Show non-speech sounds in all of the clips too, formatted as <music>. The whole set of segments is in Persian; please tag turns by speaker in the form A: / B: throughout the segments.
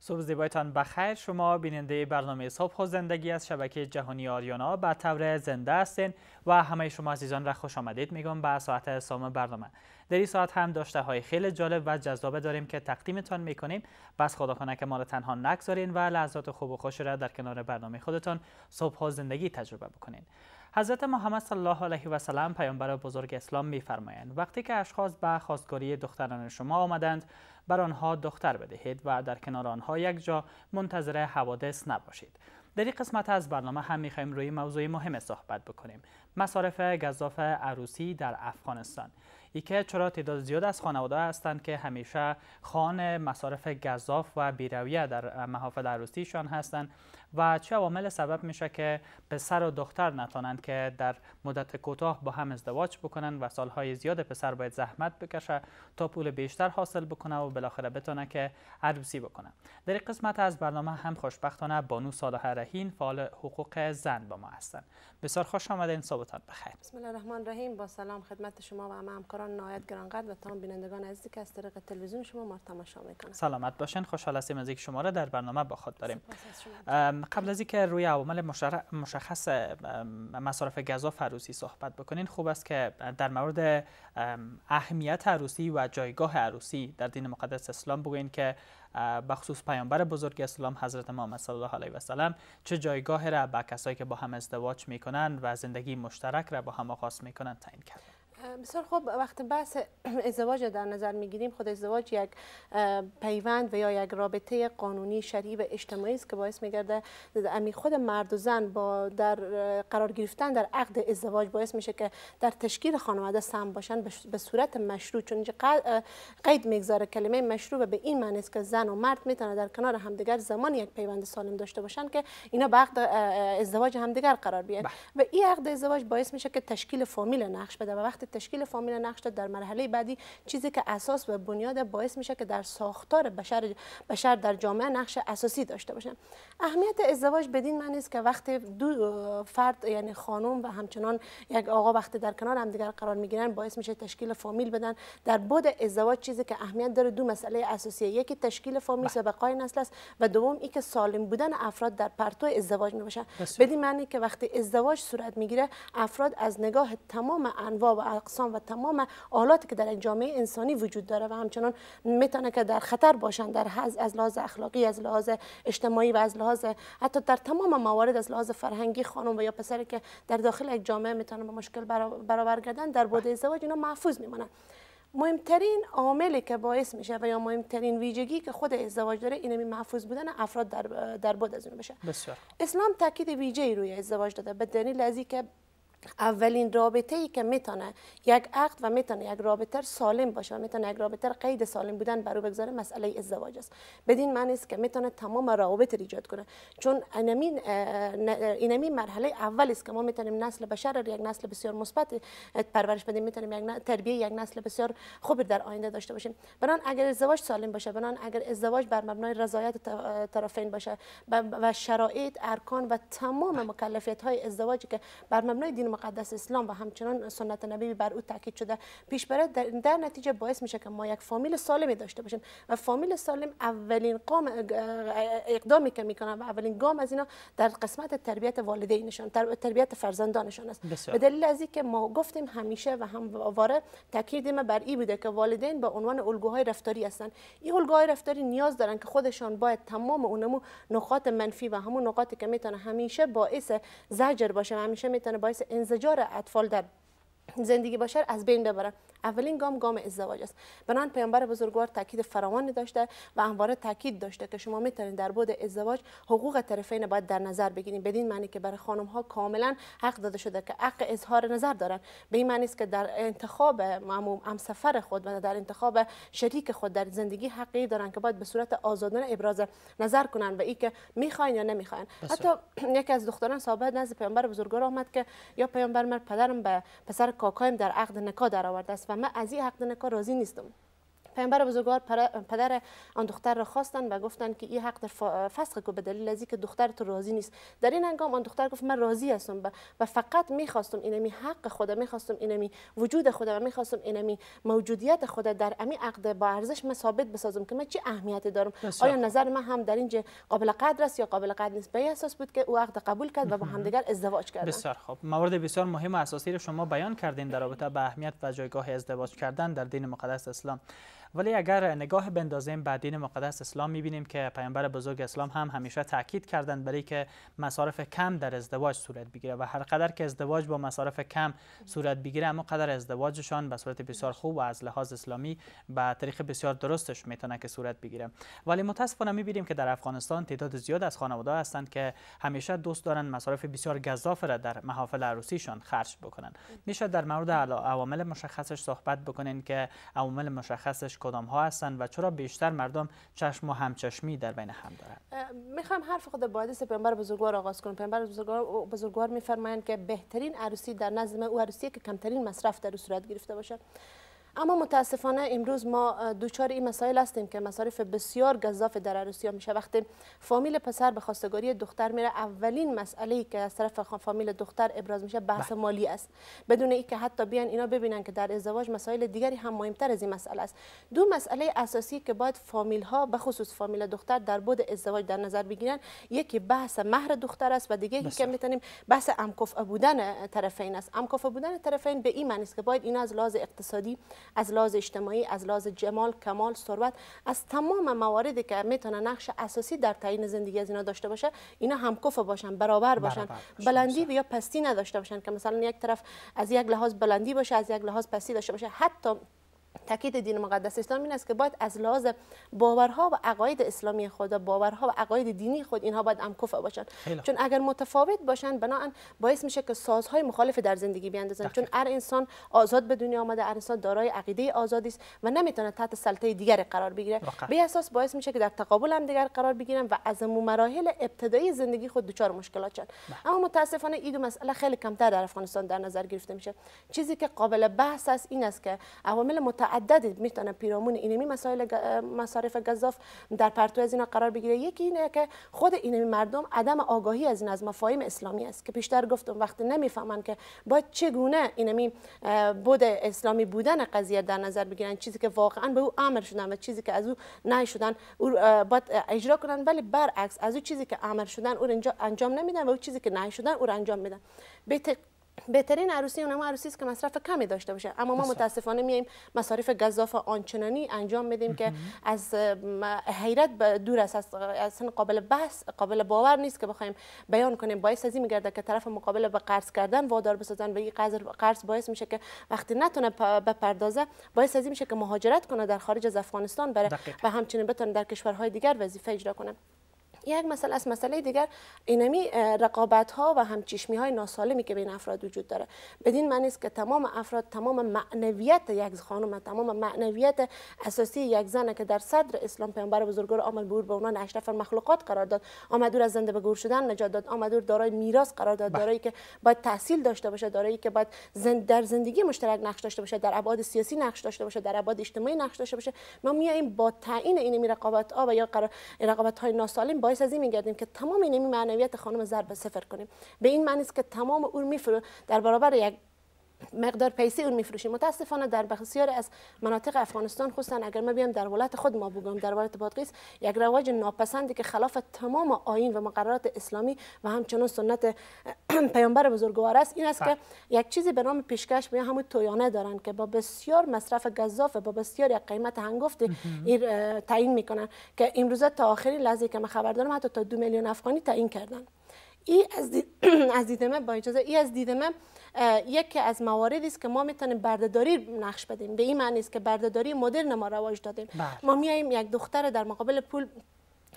A: صبح زیبایتان بخیر شما بیننده برنامه صبح و زندگی از شبکه جهانی آریانا به طور زنده هستین و همه شما عزیزان را خوش آمدید میگم به ساعت سام برنامه در این ساعت هم داشته های خیلی جالب و جذابه داریم که تقدیمتان میکنیم بس خدا کنه که ما را تنها نگذارین و لحظات خوب و خوش را در کنار برنامه خودتان صبح و زندگی تجربه بکنین حضرت محمد صلی الله علیه و سلم پیامبر بزرگ اسلام میفرمایند وقتی که اشخاص به خواستگاری دختران شما آمدند بر آنها دختر بدهید و در کنار آنها یک جا منتظر حوادث نباشید در این قسمت از برنامه هم خواهیم روی موضوع مهم صحبت بکنیم مصارف گذاف عروسی در افغانستان ای که چرا تعداد زیاد از خانواده هستند که همیشه خانه، مصارف گذاف و بیرویه در محافل عروسیشان هستند و چه عوامل سبب میشه که پسر و دختر نتانند که در مدت کوتاه با هم ازدواج بکنن و سالهای زیاد پسر باید زحمت بکشه تا پول بیشتر حاصل بکنه و بالاخره بتونه که عروسی بکنه در قسمت از برنامه هم خوشبختانه بانو صالح رحین فعال حقوق زن با ما هستند بسیار خوش آمدین صبحتان بخیر
B: بسم الله الرحمن الرحیم با سلام خدمت شما و همه نهایت گرانقدر و تمام بینندگان عزیزی که از طریق تلویزیون شما ما تماشا میکنند
A: سلامت باشین خوشحال هستیم از اینکه شما را در برنامه با خود داریم قبل از اینکه روی عوامل مشخص مصارف غذا عروسی صحبت بکنین خوب است که در مورد اهمیت عروسی و جایگاه عروسی در دین مقدس اسلام بگوین که بخصوص خصوص پیامبر بزرگ اسلام حضرت محمد صلی الله علیه و سلم چه جایگاه را به کسایی که با هم ازدواج میکنن و زندگی مشترک را با هم آغاز میکنن تعیین کرد
B: بسیار خوب وقت بحث <clears throat> ازدواج در نظر میگیریم خود ازدواج یک پیوند و یا یک رابطه قانونی شرعی و اجتماعی است که باعث میگرده امی خود مرد و زن با در قرار گرفتن در عقد ازدواج باعث میشه که در تشکیل خانواده سهم باشن به صورت مشروع چون اینجا قید میگذاره کلمه مشروع به این معنی است که زن و مرد میتونه در کنار همدیگر زمان یک پیوند سالم داشته باشن که اینا به عقد ازدواج همدیگر قرار بیاد بله. و این عقد ازدواج باعث میشه که تشکیل فامیل نقش بده و وقتی تشکیل فامیل نقش در مرحله بعدی چیزی که اساس و بنیاد باعث میشه که در ساختار بشر بشر در جامعه نقش اساسی داشته باشن اهمیت ازدواج بدین معنی است که وقتی دو فرد یعنی خانم و همچنان یک آقا وقتی در کنار هم دیگر قرار میگیرن باعث میشه تشکیل فامیل بدن در بود ازدواج چیزی که اهمیت داره دو مسئله اساسی یکی تشکیل فامیل و بله. بقای نسل است و دوم اینکه سالم بودن افراد در پرتو ازدواج می بدین معنی که وقتی ازدواج صورت میگیره افراد از نگاه تمام انواع و اقسام و تمام آلاتی که در جامعه انسانی وجود داره و همچنان میتونه که در خطر باشن در از لحاظ اخلاقی از لحاظ اجتماعی و از لحاظ حتی در تمام موارد از لحاظ فرهنگی خانم و یا پسری که در داخل یک جامعه میتونه به مشکل برابر کردن در بوده ازدواج اینا محفوظ میمانند مهمترین عاملی که باعث میشه و یا مهمترین ویژگی که خود ازدواج داره اینمی محفوظ بودن افراد در در بود از بشه بسیار اسلام تاکید ویژه‌ای روی ازدواج داده به دلیل که اولین رابطه ای که میتونه یک عقد و میتونه یک رابطه سالم باشه و میتونه یک رابطه قید سالم بودن برو بگذاره مسئله ازدواج است بدین معنی است که میتونه تمام روابط ایجاد کنه چون اینمی مرحله اول است که ما میتونیم نسل بشر را یک نسل بسیار مثبت پرورش بدیم میتونیم یک تربیه یک نسل بسیار خوب در آینده داشته باشیم بران اگر ازدواج سالم باشه بران اگر ازدواج بر مبنای رضایت طرفین باشه و شرایط ارکان و تمام مکلفیت های ازدواجی که بر مبنای دین مقدس اسلام و همچنان سنت نبی بر او تاکید شده پیش بره در, نتیجه باعث میشه که ما یک فامیل سالمی داشته باشیم و فامیل سالم اولین قام اقدامی که میکنن و اولین گام از اینا در قسمت تربیت والدینشان تربیت فرزندانشان است به دلیل از که ما گفتیم همیشه و همواره تاکید ما بر این بوده که والدین به عنوان الگوهای رفتاری هستند این الگوهای رفتاری نیاز دارن که خودشان باید تمام اونمو نقاط منفی و همون نقاطی که میتونه همیشه باعث زجر باشه همیشه میتونه باعث انزجار اطفال در زندگی بشر از بین ببرن اولین گام گام ازدواج است بنان پیامبر بزرگوار تاکید فراوانی داشته و همواره تاکید داشته که شما میتونید در بود ازدواج حقوق طرفین باید در نظر بگیریم بدین معنی که برای خانم ها کاملا حق داده شده که حق اظهار نظر دارن به این معنی است که در انتخاب سفر خود و در انتخاب شریک خود در زندگی حقی دارن که باید به صورت آزادانه ابراز نظر کنن و اینکه میخواین یا نمیخواین حتی یکی از دختران صاحب نزد پیامبر بزرگوار آمد که یا پیامبر مر پدرم به پسر کاکایم در عقد نکاح درآورده است و من از این حق کار راضی نیستم پیامبر بزرگوار پدر آن دختر را خواستن و گفتن که این حق در فسق کو به دلیل از که دختر تو راضی نیست در این انگام آن دختر گفت من راضی هستم و فقط میخواستم اینمی حق خود میخواستم اینمی وجود خدا و میخواستم اینمی موجودیت خدا در امی عقد با ارزش من ثابت بسازم که من چه اهمیتی دارم آیا نظر من هم در اینجا قابل قدر است یا قابل قدر نیست به اساس بود که او عقد قبول کرد و با همدیگر ازدواج کرد بسیار
A: خوب موارد بسیار مهم و اساسی رو شما بیان کردین در رابطه با اهمیت و جایگاه ازدواج کردن در دین مقدس اسلام ولی اگر نگاه بندازیم به دین مقدس اسلام میبینیم که پیامبر بزرگ اسلام هم همیشه تاکید کردند برای که مصارف کم در ازدواج صورت بگیره و هر قدر که ازدواج با مصارف کم صورت بگیره اما قدر ازدواجشان به صورت بسیار خوب و از لحاظ اسلامی به طریق بسیار درستش میتونه که صورت بگیره ولی متاسفانه میبینیم که در افغانستان تعداد زیاد از خانواده هستند که همیشه دوست دارن مصارف بسیار گزاف را در محافل عروسیشان خرج بکنن میشه در مورد عوامل مشخصش صحبت بکنین که عوامل مشخصش کدام ها هستند و چرا بیشتر مردم چشم و همچشمی در بین هم دارند
B: میخوام حرف خود حدیث پیامبر بزرگوار آغاز کنم پیامبر بزرگوار بزرگوار میفرمایند که بهترین عروسی در نظم او عروسی که کمترین مصرف در صورت گرفته باشه اما متاسفانه امروز ما دوچار این مسائل هستیم که مصارف بسیار گذاف در عروسی ها میشه وقتی فامیل پسر به خواستگاری دختر میره اولین مسئله ای که از طرف فامیل دختر ابراز میشه بحث بله. مالی است بدون اینکه حتی بیان اینا ببینن که در ازدواج مسائل دیگری هم مهمتر از این مسئله است دو مسئله اساسی که باید فامیل ها به خصوص فامیل دختر در بود ازدواج در نظر بگیرن یکی بحث مهر دختر است و دیگه که میتونیم بحث امکف بودن طرفین است امکف بودن طرفین به این معنی است که باید اینا از لحاظ اقتصادی از لحاظ اجتماعی از لحاظ جمال کمال ثروت از تمام مواردی که میتونه نقش اساسی در تعیین زندگی از اینا داشته باشه اینا همکفه باشن برابر باشن بلندی و یا پستی نداشته باشن که مثلا یک طرف از یک لحاظ بلندی باشه از یک لحاظ پستی داشته باشه حتی تاکید دین مقدس اسلام این است که باید از لحاظ باورها و عقاید اسلامی خود باورها و عقاید دینی خود اینها باید هم باشند. باشن چون اگر متفاوت باشن بنا باعث میشه که سازهای مخالف در زندگی بیاندازن چون هر انسان آزاد به دنیا آمده هر انسان دارای عقیده آزادی است و نمیتونه تحت سلطه دیگر قرار بگیره به اساس باعث میشه که در تقابل هم دیگر قرار بگیرن و از مراحل ابتدایی زندگی خود دچار مشکلات شد بله. اما متاسفانه این دو مسئله خیلی کمتر در افغانستان در نظر گرفته میشه چیزی که قابل بحث است این است که عوامل متعدد متعدد میتونه پیرامون اینمی مسائل مصارف گذاف در پرتو از اینا قرار بگیره یکی اینه که خود اینمی مردم عدم آگاهی از این از مفاهیم اسلامی است که بیشتر گفتم وقتی نمیفهمن که باید چگونه اینمی بود اسلامی بودن قضیه در نظر بگیرن چیزی که واقعا به او امر شدن و چیزی که از او نه شدن او باید اجرا کنن ولی برعکس از او چیزی که امر شدن او انجام نمیدن و او چیزی که نه شدن او انجام میدن به بهترین عروسی اونم عروسی است که مصرف کمی داشته باشه اما ما متاسفانه میایم مصارف گزاف آنچنانی انجام میدیم که از حیرت دور است از اصلا قابل بحث قابل باور نیست که بخوایم بیان کنیم باعث از این میگرده که طرف مقابل به قرض کردن وادار بسازن و این قرض قرض باعث میشه که وقتی نتونه بپردازه باعث از این میشه که مهاجرت کنه در خارج از افغانستان بره و همچنین بتونه در کشورهای دیگر وظیفه اجرا کنه یک مسئله از مسئله دیگر اینمی رقابت ها و همچشمی های ناسالمی که بین افراد وجود داره بدین معنی است که تمام افراد تمام معنویت یک خانم تمام معنویت اساسی یک زن که در صدر اسلام پیامبر بزرگوار عمل بور به عنوان اشرف مخلوقات قرار داد آمدور از زنده به گور شدن نجات داد آمدور دارای میراث قرار داد بله. دارایی که باید تحصیل داشته باشه دارایی که باید زند در زندگی مشترک نقش داشته باشه در ابعاد سیاسی نقش داشته باشه در ابعاد اجتماعی نقش داشته باشه ما میایم با تعیین این رقابت ها و یا رقابت های ناسالم باعث از این میگردیم که تمام این معنویت خانم زر به صفر کنیم به این معنی است که تمام اون میفرو در برابر یک مقدار پیسی اون میفروشیم متاسفانه در بسیار از مناطق افغانستان خصوصا اگر ما بیام در ولایت خود ما بگم در ولایت بادغیس یک رواج ناپسندی که خلاف تمام آیین و مقررات اسلامی و همچنان سنت <clears throat> پیامبر بزرگوار است این است که بله. یک چیزی به نام پیشکش بیا همون تویانه دارن که با بسیار مصرف گزاف با بسیار یک قیمت هنگفت تعیین میکنن که امروز تا آخرین لحظه که ما خبر دارم حتی تا دو میلیون افغانی تعیین کردن ای از <clears throat> دید, با اجازه ای از دید من یکی از مواردی است که ما میتونیم بردهداری نقش بدیم به این معنی است که بردهداری مدرن ما رواج دادیم بله. ما میاییم یک دختر در مقابل پول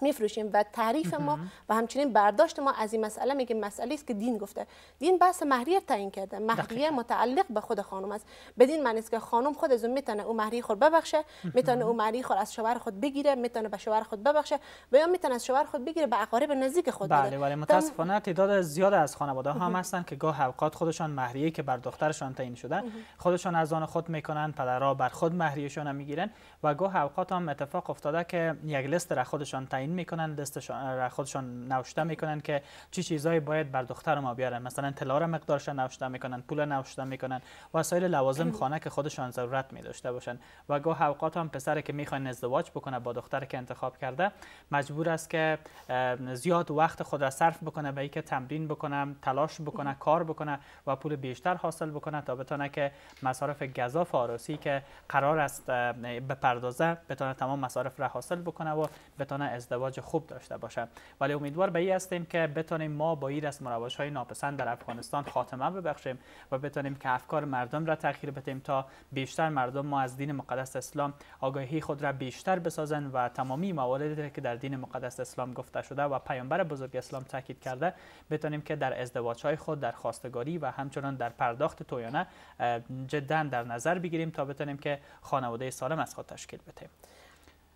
B: میفروشیم و تعریف ما و همچنین برداشت ما از این مسئله میگه مسئله است که دین گفته دین بحث مهریه تعیین کرده مهریه متعلق به خود خانم است بدین معنی است که خانم خود از اون میتونه او مهریه خود ببخشه میتونه او مهریه خود از شوهر خود بگیره میتونه به شوهر خود ببخشه و یا میتونه از شوهر خود بگیره به اقارب نزدیک خود
A: بله بله, بله. متاسفانه تعداد زیاد از خانواده ها هم هستن که گاه اوقات خودشان مهریه که بر دخترشان تعیین شده خودشان از آن خود میکنن پدرها بر خود مهریهشان میگیرن و گاه اوقات هم اتفاق افتاده که یک لیست را خودشان تعیین تعیین میکنن دست خودشان نوشته میکنن که چی چیزایی باید بر دختر ما بیارن مثلا طلا را مقدارش نوشته میکنن پول نوشته میکنن وسایل لوازم بله. خانه که خودشان ضرورت می داشته باشن و گاه اوقات هم پسر که میخواین ازدواج بکنه با دختر که انتخاب کرده مجبور است که زیاد وقت خود را صرف بکنه به اینکه تمرین بکنه تلاش بکنه بله. کار بکنه و پول بیشتر حاصل بکنه تا بتونه که مصارف گزاف فارسی که قرار است بپردازه بتونه تمام مصارف را حاصل بکنه و بتونه ازدواج ازدواج خوب داشته باشه ولی امیدوار به این هستیم که بتونیم ما با این رسم و های ناپسند در افغانستان خاتمه ببخشیم و بتونیم که افکار مردم را تغییر بدیم تا بیشتر مردم ما از دین مقدس اسلام آگاهی خود را بیشتر بسازن و تمامی مواردی که در دین مقدس اسلام گفته شده و پیامبر بزرگ اسلام تاکید کرده بتانیم که در ازدواج های خود در خواستگاری و همچنان در پرداخت تویانه جدا در نظر بگیریم تا بتانیم که خانواده سالم از خود تشکیل بدیم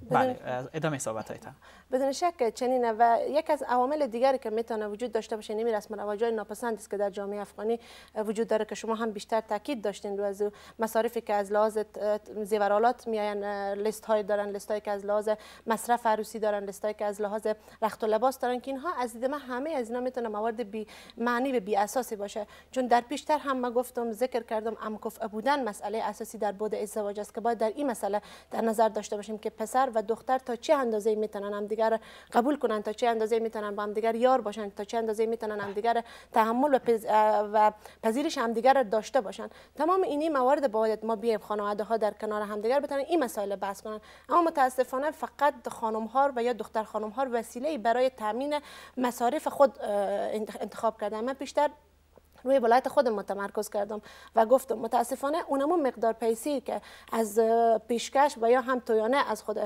A: بله ادامه صحبت‌هایتان
B: بدون شک چنین و یک از عوامل دیگری که میتونه وجود داشته باشه نمی رسم رواجای ناپسند است که در جامعه افغانی وجود داره که شما هم بیشتر تاکید داشتین رو از مصارفی که از لحاظ زیورالات میاین لیست های دارن لیست که از لحاظ مصرف عروسی دارن لیست که از لحاظ رخت و لباس دارن که اینها از دید من همه از اینا میتونه موارد بی معنی و بی اساسی باشه چون در پیشتر هم ما گفتم ذکر کردم امکف بودن مسئله اساسی در بود ازدواج است که باید در این مسئله در نظر داشته باشیم که پسر و دختر تا چه اندازه میتونن دیگر قبول کنن تا چه اندازه میتونن با دیگر یار باشن تا چه اندازه میتونن همدیگر تحمل و, پز... و پذیرش همدیگر را داشته باشن تمام اینی موارد باید ما بیایم خانواده ها در کنار همدیگر بتونن این مسائل بحث کنن اما متاسفانه فقط خانم ها و یا دختر خانم ها وسیله برای تامین مصارف خود انتخاب کردن من بیشتر روی ولایت خودم متمرکز کردم و گفتم متاسفانه اونمو مقدار پیسی که از پیشکش و یا هم تویانه از خود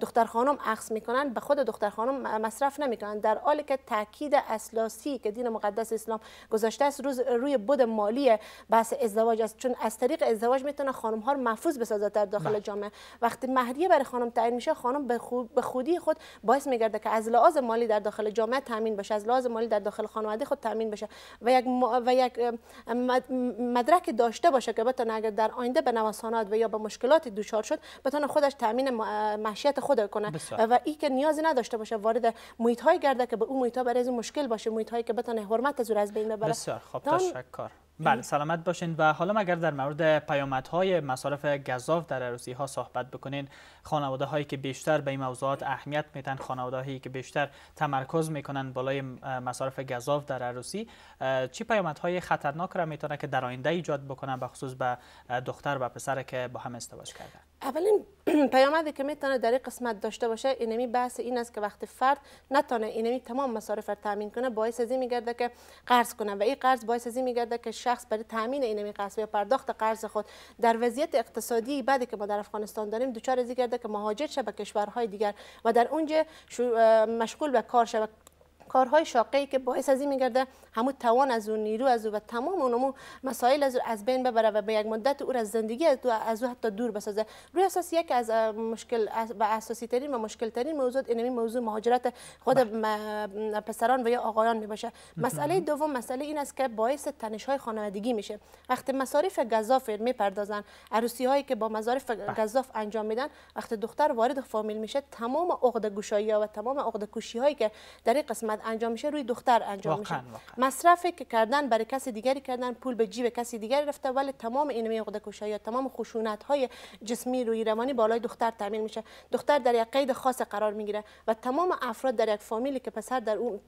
B: دختر خانم عکس میکنن به خود دختر خانم مصرف نمیکنن در حالی که تاکید اساسی که دین مقدس اسلام گذاشته است روز روی بود مالی بحث ازدواج است چون از طریق ازدواج میتونه خانم ها رو محفوظ بسازه در داخل بله. جامعه وقتی مهریه برای خانم تعیین میشه خانم به خودی خود باعث میگرده که از لحاظ مالی در داخل جامعه تامین بشه از لحاظ مالی در داخل خانواده خود تامین بشه و یک و یک مدرک داشته باشه که بتونه اگر در آینده به نوسانات و یا به مشکلات دچار شد بتونه خودش تامین معاشیت خود کنه و ای که نیازی نداشته باشه وارد محیط های گرده که به اون محیط برای مشکل باشه محیط هایی که بتونه حرمت از از بین ببره بسیار خوب تشکر
A: بله سلامت باشین و حالا اگر در مورد پیامدهای مصارف گذاف در عروسی ها صحبت بکنین خانواده هایی که بیشتر به این موضوعات اهمیت میدن خانواده هایی که بیشتر تمرکز میکنن بالای مصارف گذاف در عروسی چی پیامدهای خطرناک را میتونه که در آینده ایجاد بکنن بخصوص خصوص به دختر و پسر که با هم ازدواج کردن
B: اولین <clears throat> پیامدی که میتونه در این قسمت داشته باشه اینمی بحث این است که وقتی فرد نتونه اینمی تمام مصارف را تامین کنه باعث از این میگرده که قرض کنه و این قرض باعث از این میگرده که شخص برای تامین اینمی قرض یا پرداخت قرض خود در وضعیت اقتصادی بعدی که ما در افغانستان داریم دوچار از گرده که مهاجر شه به کشورهای دیگر و در اونجا مشغول به کار شه کارهای شاقه که باعث از این میگرده همون توان از اون نیرو از او و تمام اونمو مسائل از او از بین ببره و به یک مدت او از زندگی از او, از او حتی دور بسازه روی اساس یک از مشکل و اساسی ترین و مشکل ترین موضوع این موضوع مهاجرت خود بله. پسران و یا آقایان می مسئله دوم مسئله این است که باعث تنش های خانوادگی میشه وقتی مصارف گزاف میپردازن عروسی هایی که با مصارف بله. گزاف انجام میدن وقتی دختر وارد فامیل میشه تمام عقده گشایی ها و تمام عقده کوشی هایی که در این قسمت انجام میشه روی دختر انجام واقعا، میشه مصرفی که کردن برای کسی دیگری کردن پول به جیب کسی دیگری رفته ولی تمام اینمی خودکشی یا تمام خشونت های جسمی روی روانی بالای دختر تامین میشه دختر در یک قید خاص قرار میگیره و تمام افراد در یک فامیلی که پسر در اون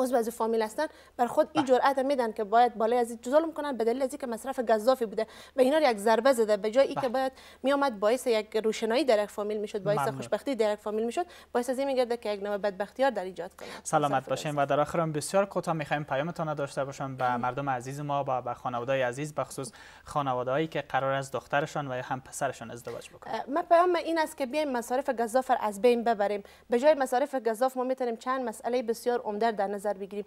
B: عضو از فامیل هستن بر خود این بله. جرأت میدن که باید بالای از ظلم کنن به دلیل از اینکه مصرف گزافی بوده و اینا یک ضربه زده به جای اینکه بله. باید اومد باعث یک روشنایی در یک فامیل میشد باعث خوشبختی در یک فامیل میشد باعث از این میگرده که یک نوع بدبختیار در ایجاد کنه
A: سلامت باشین و در آخرم بسیار کوتاه میخوایم پیامتون داشته باشم به مردم عزیز ما با به خانواده عزیز بخصوص خانواده هایی که قرار از دخترشان و یا هم پسرشان ازدواج بکنن
B: من پیام این است که بیایم مصارف گزاف از بین ببریم به جای مصارف گزاف ما میتونیم چند مسئله بسیار عمده در نظر بگیریم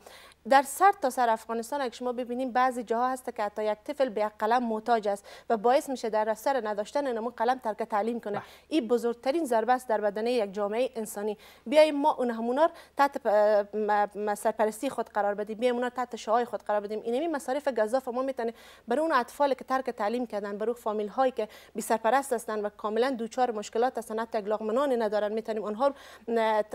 B: در سر تا سر افغانستان اگر شما ببینیم بعضی جاها هست که حتی یک طفل به یک قلم محتاج است و باعث میشه در سر نداشتن نمون قلم ترک تعلیم کنه بله. این بزرگترین ضربه است در بدنه یک جامعه انسانی بیای ما اون همونا تحت سرپرستی خود قرار بدیم بیایم اونا تحت شعای خود قرار بدیم این اینمی مصارف گزاف ما میتونه برای اون اطفال که ترک تعلیم کردن برای فامیل هایی که بی سرپرست هستند و کاملا دوچار مشکلات هستند حتی منان ندارن میتونیم آنها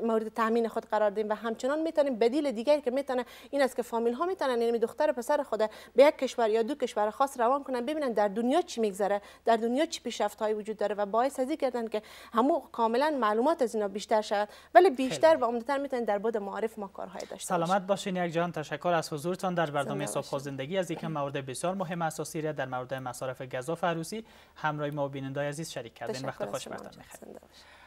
B: مورد تامین خود قرار بدیم و همچنان میتونیم بدیل دیگه که میتونه این است که فامیل ها میتونن یعنی دختر پسر خود به یک کشور یا دو کشور خاص روان کنن ببینن در دنیا چی میگذره در دنیا چی پیشرفت هایی وجود داره و باعث ازی کردن که همو کاملا معلومات از اینا بیشتر شود ولی بیشتر و عمدتر میتونن در بود معارف ما کارهای داشته
A: سلامت باشین یک جان تشکر از حضورتان در برنامه صاحب زندگی از یک مورد بسیار مهم اساسی را در مورد مصارف غذا فروسی همراه ما بیننده عزیز شریک کردین وقت خوش برتان